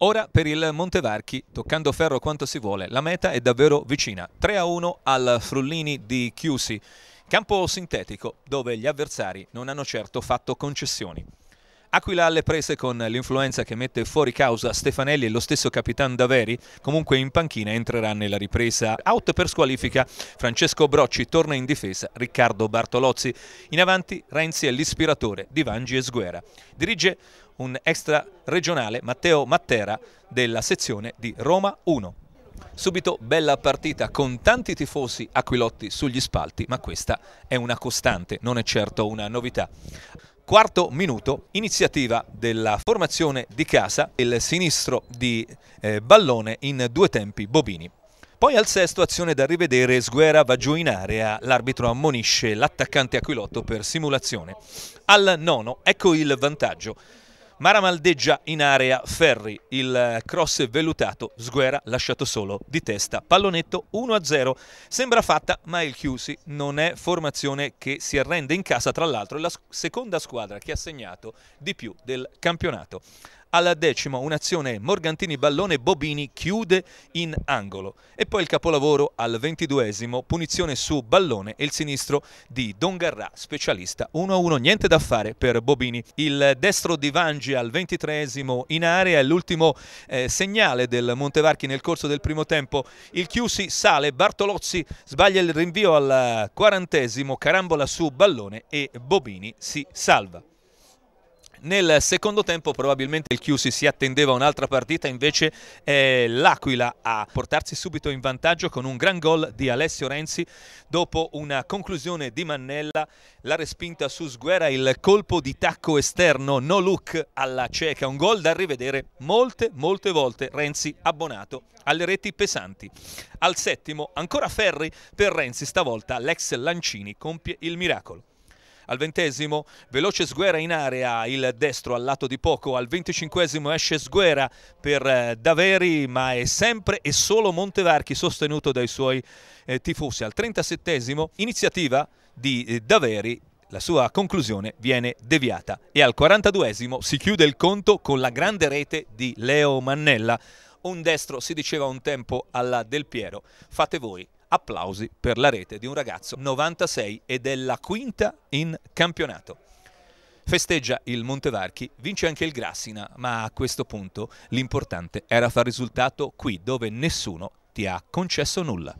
Ora per il Montevarchi, toccando ferro quanto si vuole, la meta è davvero vicina. 3-1 al Frullini di Chiusi, campo sintetico dove gli avversari non hanno certo fatto concessioni. Aquila alle prese con l'influenza che mette fuori causa Stefanelli e lo stesso capitano Daveri, comunque in panchina entrerà nella ripresa. Out per squalifica, Francesco Brocci torna in difesa, Riccardo Bartolozzi. In avanti Renzi è l'ispiratore di Vangi e Sguera. Dirige un extra regionale Matteo Mattera della sezione di Roma 1. Subito bella partita con tanti tifosi aquilotti sugli spalti, ma questa è una costante, non è certo una novità quarto minuto, iniziativa della formazione di casa, il sinistro di eh, Ballone in due tempi Bobini. Poi al sesto azione da rivedere, Sguera va giù in area, l'arbitro ammonisce l'attaccante Aquilotto per simulazione. Al nono ecco il vantaggio. Mara maldeggia in area Ferri, il eh, cross vellutato, Sguera lasciato solo di testa, pallonetto 1-0, sembra fatta ma il Chiusi non è formazione che si arrende in casa, tra l'altro è la seconda squadra che ha segnato di più del campionato. Alla decima un'azione Morgantini-Ballone-Bobini chiude in angolo e poi il capolavoro al ventiduesimo, punizione su Ballone e il sinistro di Don Garrà, specialista 1-1, niente da fare per Bobini. Il destro di Vangi al ventitreesimo in area è l'ultimo eh, segnale del Montevarchi nel corso del primo tempo. Il Chiusi sale, Bartolozzi sbaglia il rinvio al quarantesimo, carambola su Ballone e Bobini si salva. Nel secondo tempo probabilmente il Chiusi si attendeva un'altra partita, invece è eh, l'Aquila a portarsi subito in vantaggio con un gran gol di Alessio Renzi dopo una conclusione di Mannella, la respinta su Sguera, il colpo di tacco esterno, no look alla cieca, un gol da rivedere molte molte volte Renzi abbonato alle reti pesanti. Al settimo ancora Ferri per Renzi, stavolta l'ex Lancini compie il miracolo al ventesimo veloce Sguera in area, il destro al lato di poco, al venticinquesimo esce Sguera per eh, Daveri ma è sempre e solo Montevarchi sostenuto dai suoi eh, tifosi. Al trentasettesimo iniziativa di eh, Daveri la sua conclusione viene deviata e al 42esimo si chiude il conto con la grande rete di Leo Mannella un destro, si diceva un tempo alla Del Piero. Fate voi applausi per la rete di un ragazzo 96 ed è la quinta in campionato. Festeggia il Montevarchi, vince anche il Grassina, ma a questo punto l'importante era far risultato qui dove nessuno ti ha concesso nulla.